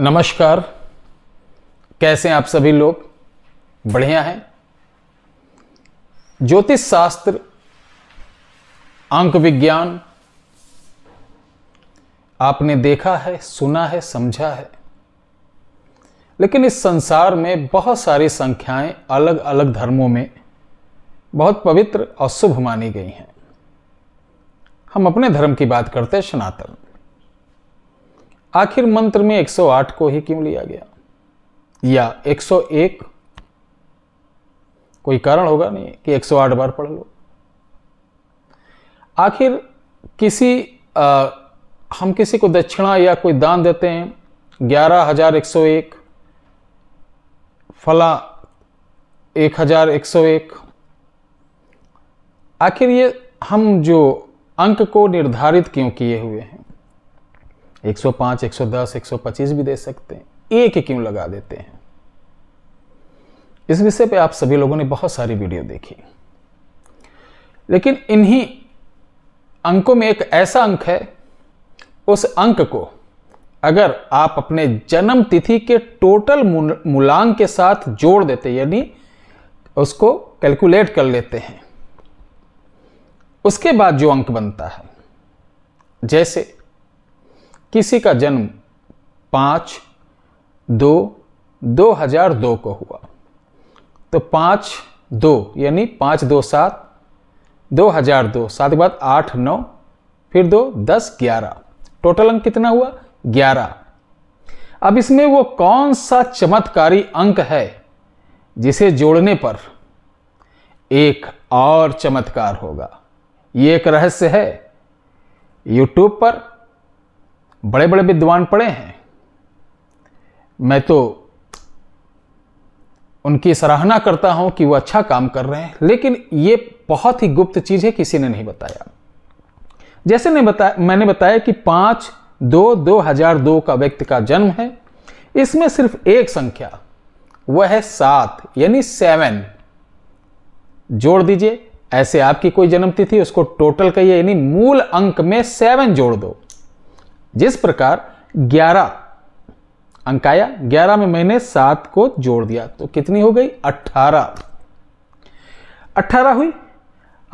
नमस्कार कैसे हैं आप सभी लोग बढ़िया हैं ज्योतिष शास्त्र अंक विज्ञान आपने देखा है सुना है समझा है लेकिन इस संसार में बहुत सारी संख्याएं अलग अलग धर्मों में बहुत पवित्र और शुभ मानी गई हैं हम अपने धर्म की बात करते हैं सनातन आखिर मंत्र में 108 को ही क्यों लिया गया या 101 कोई कारण होगा नहीं कि 108 बार पढ़ लो आखिर किसी आ, हम किसी को दक्षिणा या कोई दान देते हैं ग्यारह हजार एक सौ एक फला एक हजार एक सौ एक आखिर ये हम जो अंक को निर्धारित क्यों किए हुए हैं 105, 110, 125 भी दे सकते हैं एक क्यों लगा देते हैं इस विषय पे आप सभी लोगों ने बहुत सारी वीडियो देखी लेकिन इन्हीं अंकों में एक ऐसा अंक है उस अंक को अगर आप अपने जन्म तिथि के टोटल मूलांक के साथ जोड़ देते यानी उसको कैलकुलेट कर लेते हैं उसके बाद जो अंक बनता है जैसे किसी का जन्म पाँच दो दो हजार दो को हुआ तो पाँच दो यानी पाँच दो सात दो हजार दो सात के बाद आठ नौ फिर दो दस ग्यारह टोटल अंक कितना हुआ ग्यारह अब इसमें वो कौन सा चमत्कारी अंक है जिसे जोड़ने पर एक और चमत्कार होगा ये एक रहस्य है यूट्यूब पर बड़े बड़े विद्वान पड़े हैं मैं तो उनकी सराहना करता हूं कि वो अच्छा काम कर रहे हैं लेकिन ये बहुत ही गुप्त चीज़ है किसी ने नहीं बताया जैसे ने बताया मैंने बताया कि पांच दो दो हजार दो का व्यक्ति का जन्म है इसमें सिर्फ एक संख्या वह है सात यानी सेवन जोड़ दीजिए ऐसे आपकी कोई जन्म तिथि उसको टोटल कहिए यानी मूल अंक में सेवन जोड़ दो जिस प्रकार 11 अंक आया 11 में मैंने 7 को जोड़ दिया तो कितनी हो गई 18 18 हुई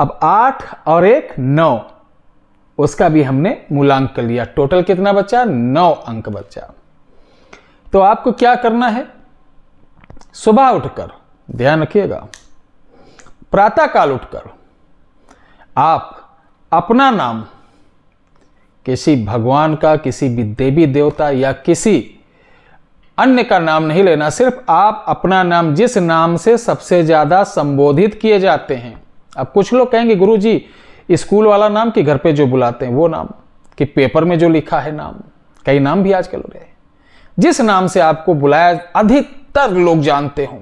अब 8 और एक 9 उसका भी हमने मूलांक कर लिया टोटल कितना बचा 9 अंक बचा तो आपको क्या करना है सुबह उठकर ध्यान रखिएगा प्रातःकाल उठकर आप अपना नाम किसी भगवान का किसी भी देवी देवता या किसी अन्य का नाम नहीं लेना सिर्फ आप अपना नाम जिस नाम से सबसे ज़्यादा संबोधित किए जाते हैं अब कुछ लोग कहेंगे गुरु जी स्कूल वाला नाम कि घर पे जो बुलाते हैं वो नाम कि पेपर में जो लिखा है नाम कई नाम भी आजकल हो रहे हैं जिस नाम से आपको बुलाया अधिकतर लोग जानते हों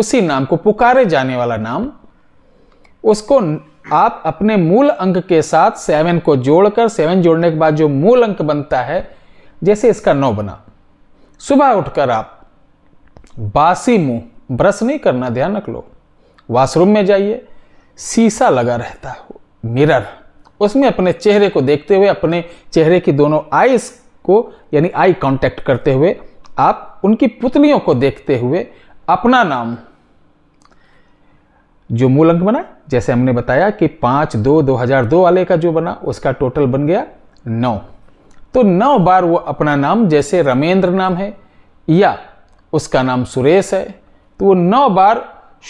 उसी नाम को पुकारे जाने वाला नाम उसको आप अपने मूल अंक के साथ सेवन को जोड़कर सेवन जोड़ने के बाद जो मूल अंक बनता है जैसे इसका नौ बना सुबह उठकर आप बासी मुंह ब्रश नहीं करना ध्यान रख लो वॉशरूम में जाइए शीशा लगा रहता है मिरर उसमें अपने चेहरे को देखते हुए अपने चेहरे की दोनों आईज को यानी आई कांटेक्ट करते हुए आप उनकी पुतलियों को देखते हुए अपना नाम जो मूल अंक बना जैसे हमने बताया कि पाँच दो दो हजार दो वाले का जो बना उसका टोटल बन गया नौ तो नौ बार वो अपना नाम जैसे रमेंद्र नाम है या उसका नाम सुरेश है तो वो नौ बार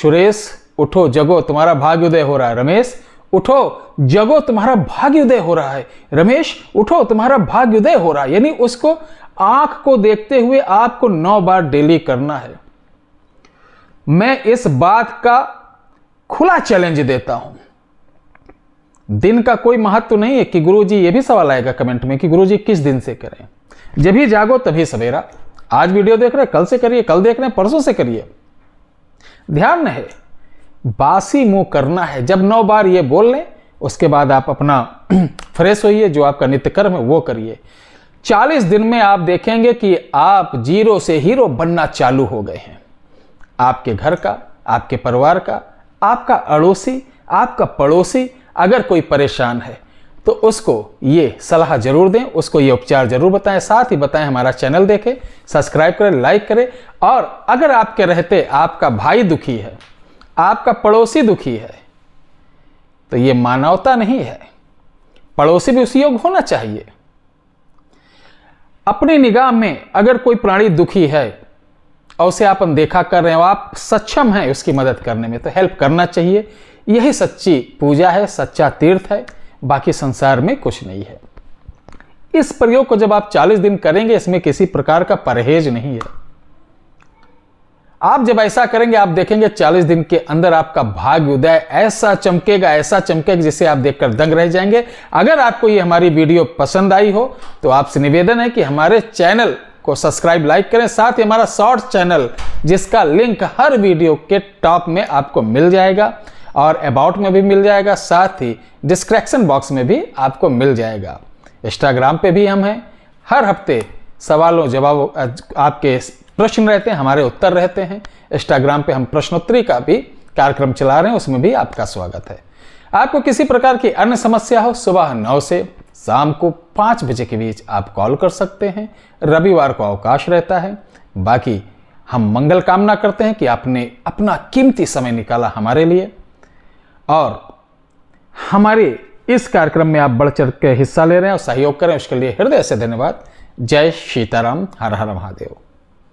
सुरेश उठो जगो तुम्हारा भाग्योदय हो रहा है रमेश उठो जगो तुम्हारा भाग्योदय हो रहा है रमेश उठो तुम्हारा भाग्योदय हो रहा है यानी उसको आंख को देखते हुए आपको नौ बार डेली करना है मैं इस बात का खुला चैलेंज देता हूं दिन का कोई महत्व नहीं है कि गुरुजी ये भी सवाल आएगा कमेंट में कि गुरुजी किस दिन से करें जब ही जागो तभी सवेरा आज वीडियो देख रहे कल से करिए कल देख रहे हैं परसों से करिए ध्यान है बासी मुंह करना है जब नौ बार ये बोल लें उसके बाद आप अपना फ्रेश होइए जो आपका नित्यकर्म है वो करिए चालीस दिन में आप देखेंगे कि आप जीरो से हीरो बनना चालू हो गए हैं आपके घर का आपके परिवार का आपका अड़ोसी आपका पड़ोसी अगर कोई परेशान है तो उसको ये सलाह जरूर दें उसको ये उपचार जरूर बताएं साथ ही बताएं हमारा चैनल देखें सब्सक्राइब करें लाइक करें और अगर आपके रहते आपका भाई दुखी है आपका पड़ोसी दुखी है तो ये मानवता नहीं है पड़ोसी भी उसी योग होना चाहिए अपनी निगाह में अगर कोई प्राणी दुखी है उसे आप अनदेखा कर रहे हो आप सक्षम हैं उसकी मदद करने में तो हेल्प करना चाहिए यही सच्ची पूजा है सच्चा तीर्थ है बाकी संसार में कुछ नहीं है इस प्रयोग को जब आप 40 दिन करेंगे इसमें किसी प्रकार का परहेज नहीं है आप जब ऐसा करेंगे आप देखेंगे 40 दिन के अंदर आपका भाग्य उदय ऐसा चमकेगा ऐसा चमकेगा जिसे आप देखकर दंग रह जाएंगे अगर आपको ये हमारी वीडियो पसंद आई हो तो आपसे निवेदन है कि हमारे चैनल को सब्सक्राइब लाइक करें साथ ही हमारा शॉर्ट्स चैनल जिसका लिंक हर वीडियो के टॉप में आपको मिल जाएगा और अबाउट में भी मिल जाएगा साथ ही डिस्क्रिप्शन बॉक्स में भी आपको मिल जाएगा इंस्टाग्राम पे भी हम हैं हर हफ्ते सवालों जवाब आपके प्रश्न रहते हैं हमारे उत्तर रहते हैं इंस्टाग्राम पे हम प्रश्नोत्तरी का भी कार्यक्रम चला रहे हैं उसमें भी आपका स्वागत है आपको किसी प्रकार की अन्य समस्या हो सुबह नौ से शाम को पाँच बजे के बीच आप कॉल कर सकते हैं रविवार को अवकाश रहता है बाकी हम मंगल कामना करते हैं कि आपने अपना कीमती समय निकाला हमारे लिए और हमारे इस कार्यक्रम में आप बढ़ चढ़ के हिस्सा ले रहे हैं और सहयोग करें उसके लिए हृदय से धन्यवाद जय सीताराम हर हर महादेव